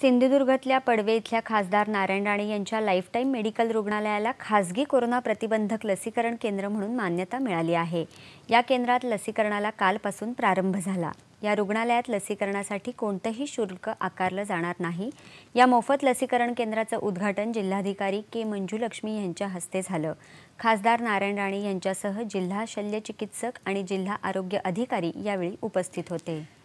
सिंधुदुर्गातल्या पडवे इथल्या खासदार नारायण राणे यांच्या लाईफटाईम मेडिकल रुग्णालयाला खासगी कोरोना प्रतिबंधक लसीकरण केंद्र म्हणून मान्यता मिळाली आहे या केंद्रात लसीकरणाला कालपासून प्रारंभ झाला या रुग्णालयात लसीकरणासाठी कोणतंही शुल्क आकारलं जाणार नाही या मोफत लसीकरण केंद्राचं उद्घाटन जिल्हाधिकारी के मंजुलक्ष्मी यांच्या हस्ते झालं खासदार नारायण राणे यांच्यासह जिल्हा शल्य चिकित्सक आणि जिल्हा आरोग्य अधिकारी यावेळी उपस्थित होते